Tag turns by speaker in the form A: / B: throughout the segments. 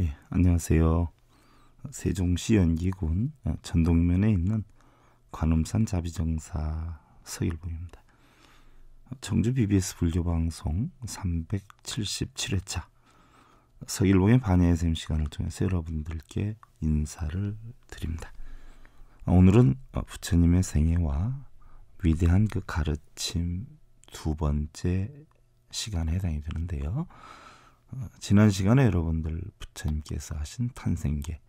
A: 예, 안녕하세요. 세종시 연기군 예, 전동면에 있는 관음산 자비정사 서일봉입니다. 청주 BBS 불교방송 377회차 서일봉의 반야의 샘 시간을 통해서 여러분들께 인사를 드립니다. 오늘은 부처님의 생애와 위대한 그 가르침 두 번째 시간에 해당이 되는데요. 지난 시간에 여러분들 부처님께서 하신 탄생계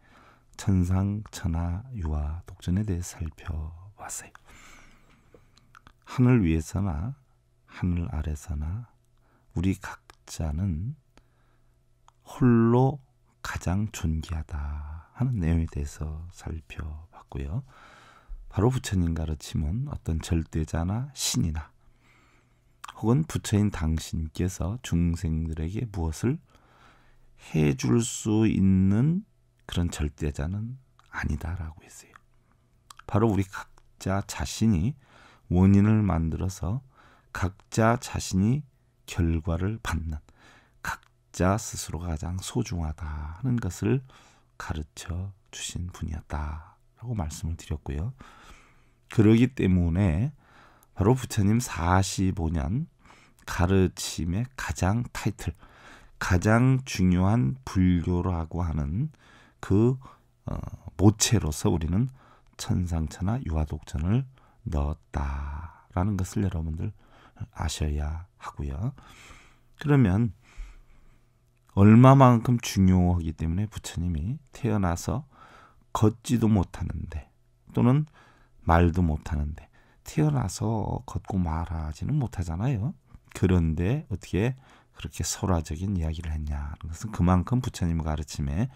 A: 천상, 천하, 유아, 독전에 대해 살펴봤어요. 하늘 위에서나 하늘 아래서나 우리 각자는 홀로 가장 존귀하다 하는 내용에 대해서 살펴봤고요. 바로 부처님 가르침은 어떤 절대자나 신이나 혹은 부처인 당신께서 중생들에게 무엇을 해줄 수 있는 그런 절대자는 아니다라고 했어요. 바로 우리 각자 자신이 원인을 만들어서 각자 자신이 결과를 받는 각자 스스로가 가장 소중하다 하는 것을 가르쳐 주신 분이었다라고 말씀을 드렸고요. 그러기 때문에 바로 부처님 45년 가르침의 가장 타이틀, 가장 중요한 불교라고 하는 그 어, 모체로서 우리는 천상천하 유아독전을 넣었다라는 것을 여러분들 아셔야 하고요. 그러면 얼마만큼 중요하기 때문에 부처님이 태어나서 걷지도 못하는데 또는 말도 못하는데 튀어나서 걷고 말하지는 못하잖아요. 그런데 어떻게 그렇게 설화적인 이야기를 했냐 는 것은 그만큼 부처님 가르침에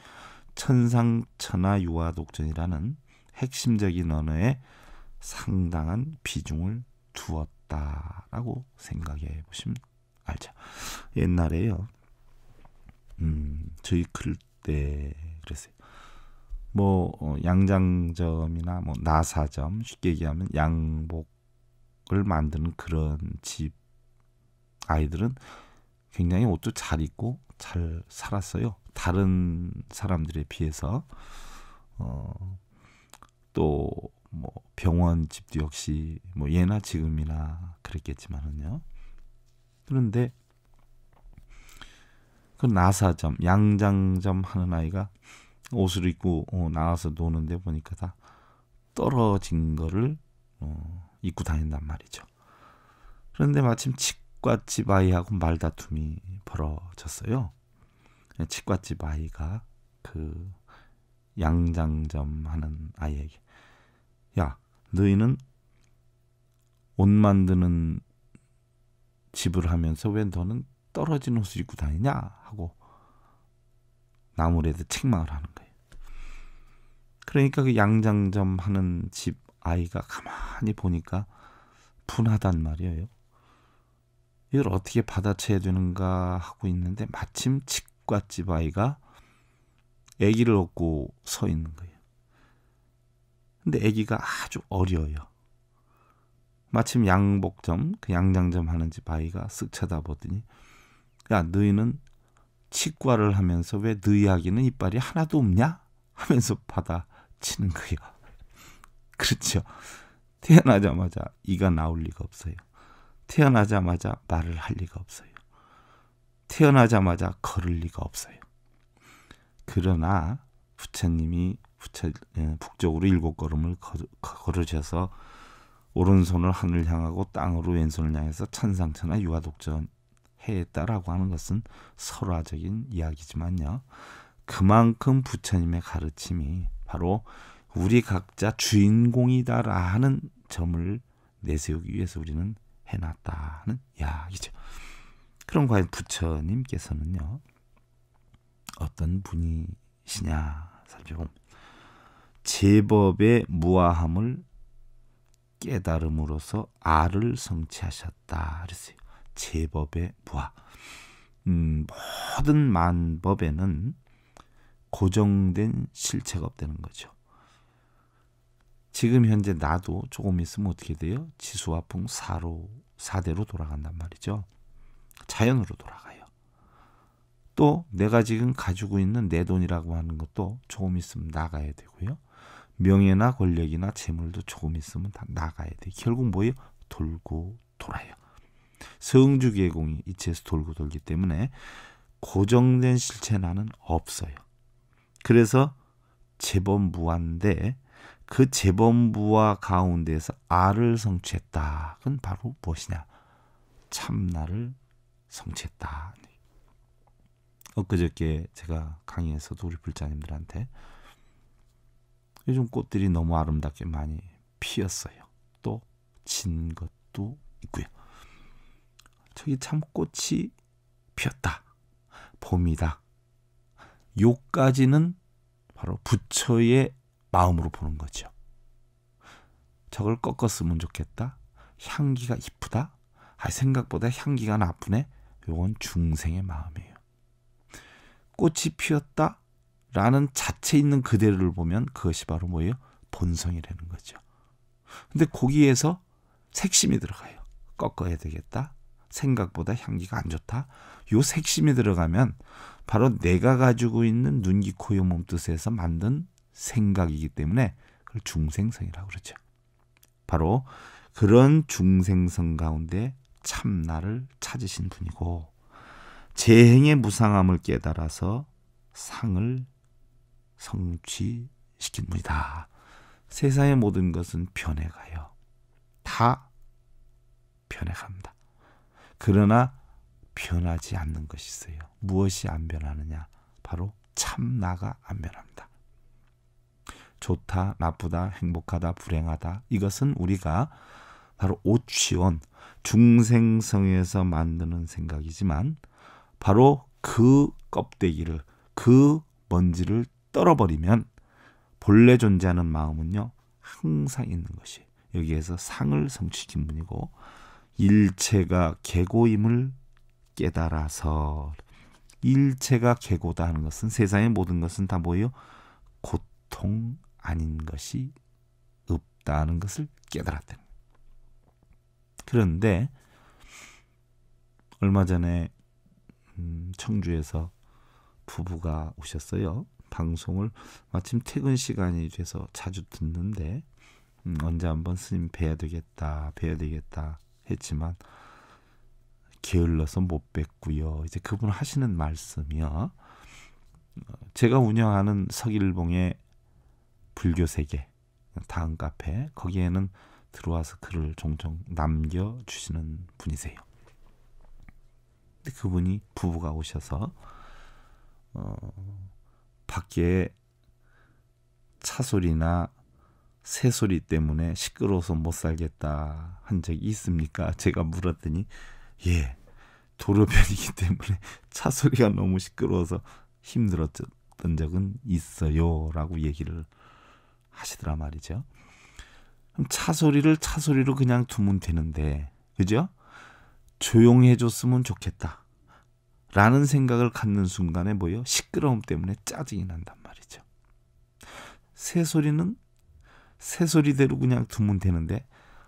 A: 천상천하 유화독전이라는 핵심적인 언어에 상당한 비중을 두었다라고 생각해 보시면 알죠. 옛날에요. 음, 저희 클 때 그랬어요. 뭐 어, 양장점이나 뭐 나사점 쉽게 얘기하면 양복을 만드는 그런 집 아이들은 굉장히 옷도 잘 입고 잘 살았어요. 다른 사람들에 비해서 어, 또 뭐 병원 집도 역시 뭐 예나 지금이나 그랬겠지만은요. 그런데 그 나사점, 양장점 하는 아이가 옷을 입고 어, 나와서 노는데 보니까 다 떨어진 거를 어, 입고 다닌단 말이죠. 그런데 마침 치과집 아이하고 말다툼이 벌어졌어요. 예, 치과집 아이가 그 양장점 하는 아이에게 야 너희는 옷 만드는 집을 하면서 왜 너는 떨어진 옷을 입고 다니냐 하고 나무에다 책망을 하는 거예요. 그러니까 그 양장점 하는 집 아이가 가만히 보니까 분하단 말이에요. 이걸 어떻게 받아쳐야 되는가 하고 있는데 마침 치과집 아이가 아기를 업고 서 있는 거예요. 근데 아기가 아주 어려요. 마침 양복점, 그 양장점 하는 집 아이가 쓱 쳐다보더니 야 너희는 치과를 하면서 왜너 이야기는 이빨이 하나도 없냐 하면서 받아치는 거요. 그렇죠. 태어나자마자 이가 나올 리가 없어요. 태어나자마자 말을 할 리가 없어요. 태어나자마자 걸을 리가 없어요. 그러나 부처님이 부처, 예, 북쪽으로 일곱 걸음을 걸, 걸으셔서 오른손을 하늘 향하고 땅으로 왼손을 향해서 천상천하 유화독전 해했다라고 하는 것은 설화적인 이야기지만요. 그만큼 부처님의 가르침이 바로 우리 각자 주인공이다라는 점을 내세우기 위해서 우리는 해놨다는 이야기죠. 그럼 과연 부처님께서는요 어떤 분이시냐 살펴보면 제법의 무아함을 깨달음으로서 알을 성취하셨다 그랬어요. 제법의 부하. 음, 모든 만법에는 고정된 실체가 없다는 거죠. 지금 현재 나도 조금 있으면 어떻게 돼요? 지수와 풍 4로 4대로 돌아간단 말이죠. 자연으로 돌아가요. 또 내가 지금 가지고 있는 내 돈이라고 하는 것도 조금 있으면 나가야 되고요. 명예나 권력이나 재물도 조금 있으면 다 나가야 돼. 결국 뭐예요? 돌고 돌아요. 성주계 공이 이체에서 돌고 돌기 때문에 고정된 실체나는 없어요. 그래서 재범부한데 그 재범부와 가운데에서 알을 성취했다. 그건 바로 무엇이냐? 참나를 성취했다. 엊그저께 제가 강의에서도 우리 불자님들한테 요즘 꽃들이 너무 아름답게 많이 피었어요. 또 진 것도 있고요. 저기 참 꽃이 피었다. 봄이다. 요까지는 바로 부처의 마음으로 보는 거죠. 저걸 꺾었으면 좋겠다. 향기가 이쁘다. 아, 생각보다 향기가 나쁘네. 요건 중생의 마음이에요. 꽃이 피었다. 라는 자체 있는 그대를 로 보면 그것이 바로 뭐예요? 본성이되는 거죠. 근데 거기에서 색심이 들어가요. 꺾어야 되겠다. 생각보다 향기가 안 좋다. 요 색심이 들어가면 바로 내가 가지고 있는 눈기 코요 몸뜻에서 만든 생각이기 때문에 그걸 중생성이라고 그러죠. 바로 그런 중생성 가운데 참나를 찾으신 분이고 재행의 무상함을 깨달아서 상을 성취시킨 분이다. 세상의 모든 것은 변해가요. 다 변해갑니다. 그러나 변하지 않는 것이 있어요. 무엇이 안 변하느냐? 바로 참나가 안 변합니다. 좋다, 나쁘다, 행복하다, 불행하다. 이것은 우리가 바로 오취원, 중생성에서 만드는 생각이지만 바로 그 껍데기를, 그 먼지를 떨어버리면 본래 존재하는 마음은요, 항상 있는 것이. 여기에서 상을 성취 기분이고 일체가 개고임을 깨달아서 일체가 개고다 하는 것은 세상의 모든 것은 다 뭐예요? 고통 아닌 것이 없다 는 것을 깨달았다. 그런데 얼마 전에 음, 청주에서 부부가 오셨어요. 방송을 마침 퇴근 시간이 돼서 자주 듣는데 음, 언제 한번 스님 뵈야 되겠다, 뵈야 되겠다 했지만 게을러서 못뵀고요 이제 그분 하시는 말씀이요. 어, 제가 운영하는 서길봉의 불교 세계 다음 카페 거기에는 들어와서 글을 종종 남겨 주시는 분이세요. 근데 그분이 부부가 오셔서 어, 밖에 차 소리나 새소리 때문에 시끄러워서 못 살겠다 한 적이 있습니까? 제가 물었더니 예 도로변이기 때문에 차 소리가 너무 시끄러워서 힘들었던 적은 있어요라고 얘기를 하시더라 말이죠. 차 소리를 차 소리로 그냥 두면 되는데 그죠? 조용해줬으면 좋겠다. 라는 생각을 갖는 순간에 뭐요? 시끄러움 때문에 짜증이 난단 말이죠. 새소리는 새소리대로 그냥 두면 되는데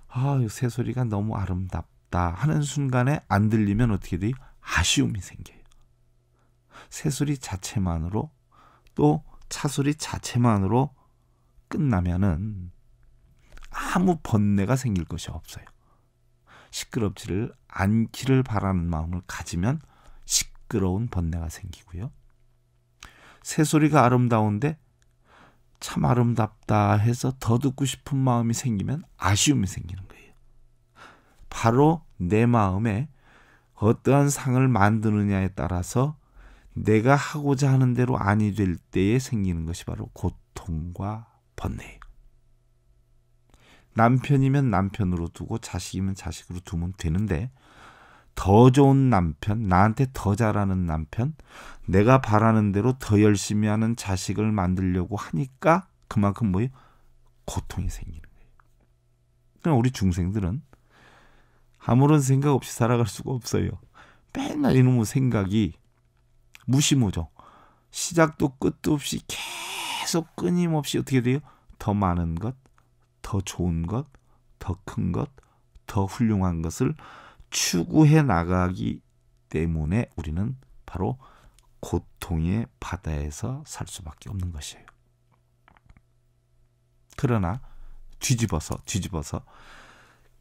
A: 아, 새소리가 너무 아름답다 하는 순간에 안 들리면 어떻게 돼요? 아쉬움이 생겨요. 새소리 자체만으로 또 차소리 자체만으로 끝나면은 아무 번뇌가 생길 것이 없어요. 시끄럽지를 않기를 바라는 마음을 가지면 시끄러운 번뇌가 생기고요. 새소리가 아름다운데 참 아름답다 해서 더 듣고 싶은 마음이 생기면 아쉬움이 생기는 거예요. 바로 내 마음에 어떠한 상을 만드느냐에 따라서 내가 하고자 하는 대로 아니 될 때에 생기는 것이 바로 고통과 번뇌예요. 남편이면 남편으로 두고 자식이면 자식으로 두면 되는데 더 좋은 남편, 나한테 더 잘하는 남편, 내가 바라는 대로 더 열심히 하는 자식을 만들려고 하니까 그만큼 뭐예요? 고통이 생기는 거예요. 그냥 그러니까 우리 중생들은 아무런 생각 없이 살아갈 수가 없어요. 맨날 이놈 생각이 무시무죠. 시작도 끝도 없이 계속 끊임없이 어떻게 돼요? 더 많은 것, 더 좋은 것, 더 큰 것, 더 훌륭한 것을 추구해 나가기 때문에 우리는 바로 고통의 바다에서 살 수밖에 없는 것이에요. 그러나 뒤집어서 뒤집어서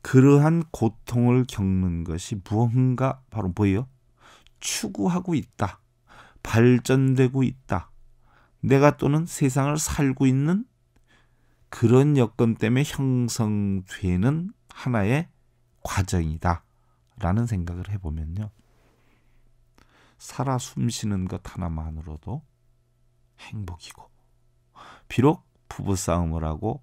A: 그러한 고통을 겪는 것이 무언가 바로 보여요 추구하고 있다. 발전되고 있다. 내가 또는 세상을 살고 있는 그런 여건 때문에 형성되는 하나의 과정이다. 라는 생각을 해보면요. 살아 숨쉬는 것 하나만으로도 행복이고 비록 부부싸움을 하고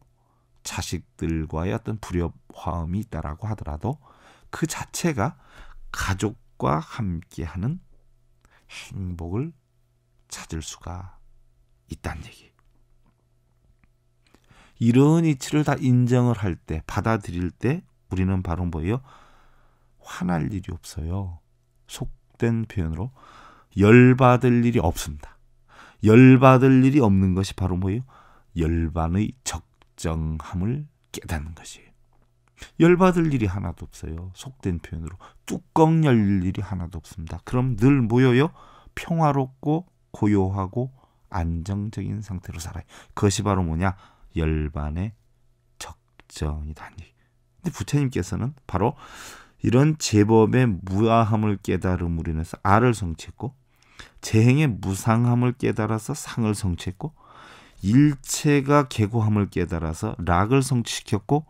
A: 자식들과의 어떤 불협화음이 있다라고 하더라도 그 자체가 가족과 함께하는 행복을 찾을 수가 있다는 얘기. 이런 이치를 다 인정을 할 때, 받아들일 때 우리는 바로 뭐예요? 화날 일이 없어요. 속된 표현으로 열받을 일이 없습니다. 열받을 일이 없는 것이 바로 뭐예요? 열반의 적정함을 깨닫는 것이에요. 열받을 일이 하나도 없어요. 속된 표현으로 뚜껑 열릴 일이 하나도 없습니다. 그럼 늘 모여요. 평화롭고 고요하고 안정적인 상태로 살아요. 그것이 바로 뭐냐? 열반의 적정이다니. 근데 부처님께서는 바로 이런 제법의 무아함을 깨달음으로 인해서 아를 성취했고 재행의 무상함을 깨달아서 상을 성취했고 일체가 개고함을 깨달아서 락을 성취시켰고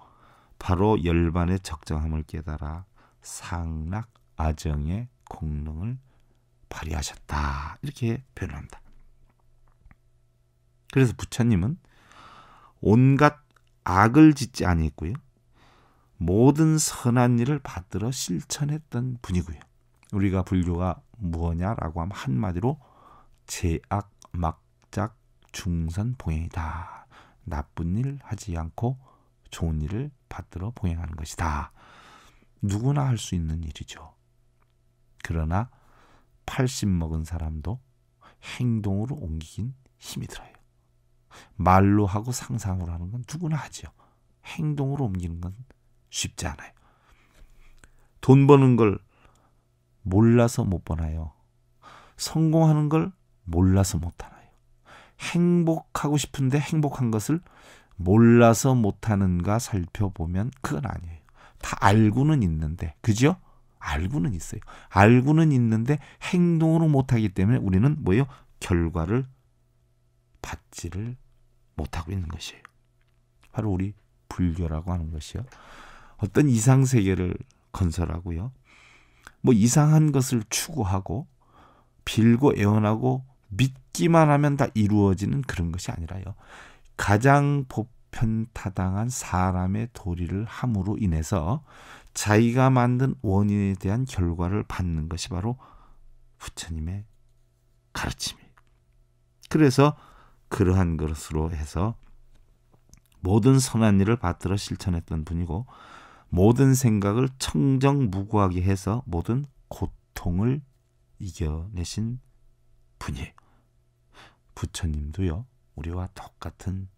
A: 바로 열반의 적정함을 깨달아 상락 아정의 공능을 발휘하셨다 이렇게 표현합니다. 그래서 부처님은 온갖 악을 짓지 아니했고요. 모든 선한 일을 받들어 실천했던 분이고요. 우리가 불교가 무엇냐라고 하면 한마디로 제악 막작 중선 봉행이다. 나쁜 일 하지 않고 좋은 일을 받들어 봉행하는 것이다. 누구나 할 수 있는 일이죠. 그러나 80 먹은 사람도 행동으로 옮기긴 힘이 들어요. 말로 하고 상상으로 하는 건 누구나 하지요. 행동으로 옮기는 건 쉽지 않아요. 돈 버는 걸 몰라서 못 버나요? 성공하는 걸 몰라서 못 하나요? 행복하고 싶은데 행복한 것을 몰라서 못 하는가 살펴보면 그건 아니에요. 다 알고는 있는데, 그죠? 알고는 있어요. 알고는 있는데 행동으로 못하기 때문에 우리는 뭐예요? 결과를 받지를 못하고 있는 것이에요. 바로 우리 불교라고 하는 것이요. 어떤 이상 세계를 건설하고요. 뭐 이상한 것을 추구하고 빌고 애원하고 믿기만 하면 다 이루어지는 그런 것이 아니라요. 가장 보편타당한 사람의 도리를 함으로 인해서 자기가 만든 원인에 대한 결과를 받는 것이 바로 부처님의 가르침이에요. 그래서 그러한 것으로 해서 모든 선한 일을 받들어 실천했던 분이고 모든 생각을 청정무구하게 해서 모든 고통을 이겨내신 분이에요. 부처님도요, 우리와 똑같은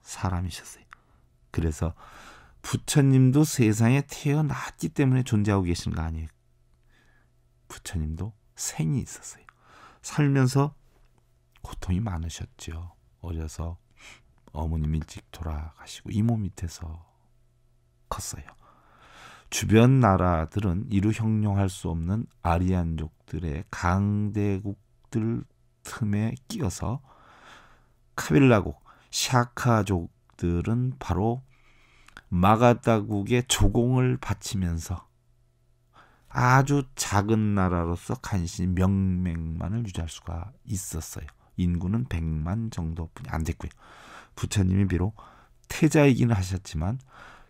A: 사람이셨어요. 그래서 부처님도 세상에 태어났기 때문에 존재하고 계신 거 아니에요. 부처님도 생이 있었어요. 살면서 고통이 많으셨죠. 어려서 어머님 일찍 돌아가시고 이모 밑에서 컸어요. 주변 나라들은 이루 형용할 수 없는 아리안족들의 강대국들 틈에 끼어서 카빌라국, 샤카족들은 바로 마가다국의 조공을 바치면서 아주 작은 나라로서 간신히 명맥만을 유지할 수가 있었어요. 인구는 100만 정도뿐이 안 됐고요. 부처님이 비록 태자이기는 하셨지만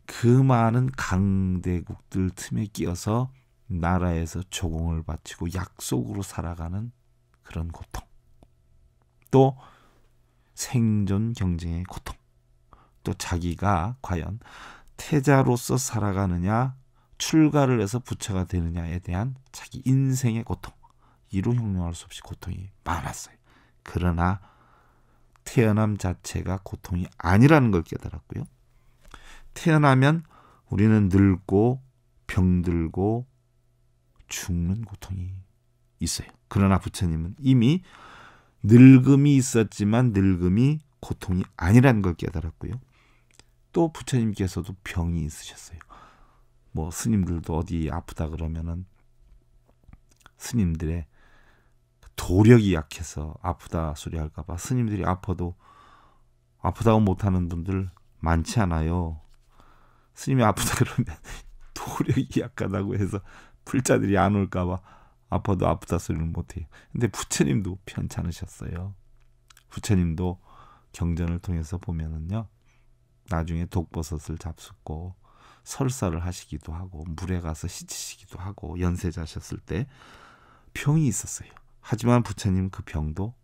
A: 그 많은 강대국들 틈에 끼어서 나라에서 조공을 바치고 약속으로 살아가는 그런 고통. 또 생존 경쟁의 고통. 또 자기가 과연 태자로서 살아가느냐, 출가를 해서 부처가 되느냐에 대한 자기 인생의 고통. 이로 형용할 수 없이 고통이 많았어요. 그러나 태어남 자체가 고통이 아니라는 걸 깨달았고요. 태어나면 우리는 늙고 병들고 죽는 고통이 있어요. 그러나 부처님은 이미 늙음이 있었지만 늙음이 고통이 아니라는 걸 깨달았고요. 또 부처님께서도 병이 있으셨어요. 뭐 스님들도 어디 아프다 그러면은 스님들의 도력이 약해서 아프다 소리할까봐 스님들이 아파도 아프다고 못하는 분들 많지 않아요. 스님이 아프다 그러면 도력이 약하다고 해서 불자들이 안 올까봐 아파도 아프다 소리를 못해요. 근데 부처님도 편찮으셨어요. 부처님도 경전을 통해서 보면은요. 나중에 독버섯을 잡숫고 설사를 하시기도 하고 물에 가서 씻으시기도 하고 연세자셨을 때 병이 있었어요. 하지만 부처님 그 병도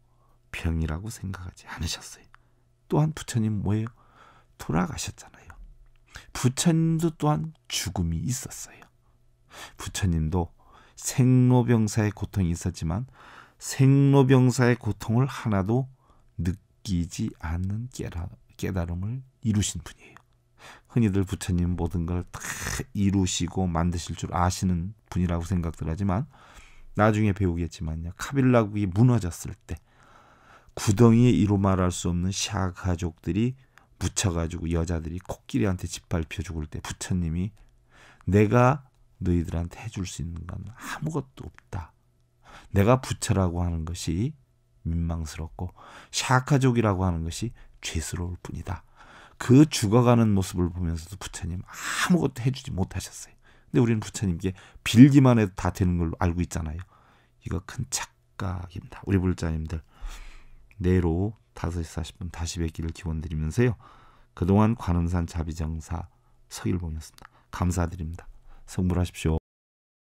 A: 병이라고 생각하지 않으셨어요. 또한 부처님 뭐예요? 돌아가셨잖아요. 부처님도 또한 죽음이 있었어요. 부처님도 생로병사의 고통이 있었지만 생로병사의 고통을 하나도 느끼지 않는 깨달음을 이루신 분이에요. 흔히들 부처님 모든 걸 다 이루시고 만드실 줄 아시는 분이라고 생각들 하지만 나중에 배우겠지만요. 카빌라국이 무너졌을 때 구덩이에 이루 말할 수 없는 샤 가족들이 묻혀가지고 여자들이 코끼리한테 짓밟혀 죽을 때 부처님이 내가 너희들한테 해줄 수 있는 건 아무것도 없다. 내가 부처라고 하는 것이 민망스럽고 샤카족이라고 하는 것이 죄스러울 뿐이다. 그 죽어가는 모습을 보면서도 부처님 아무것도 해주지 못하셨어요. 근데 우리는 부처님께 빌기만 해도 다 되는 걸로 알고 있잖아요. 이거 큰 착각입니다. 우리 불자님들 내로 5시 40분 다시 뵙기를 기원드리면서요. 그동안 관음산 자비정사 서일봉이었습니다. 감사드립니다. 성불하십시오.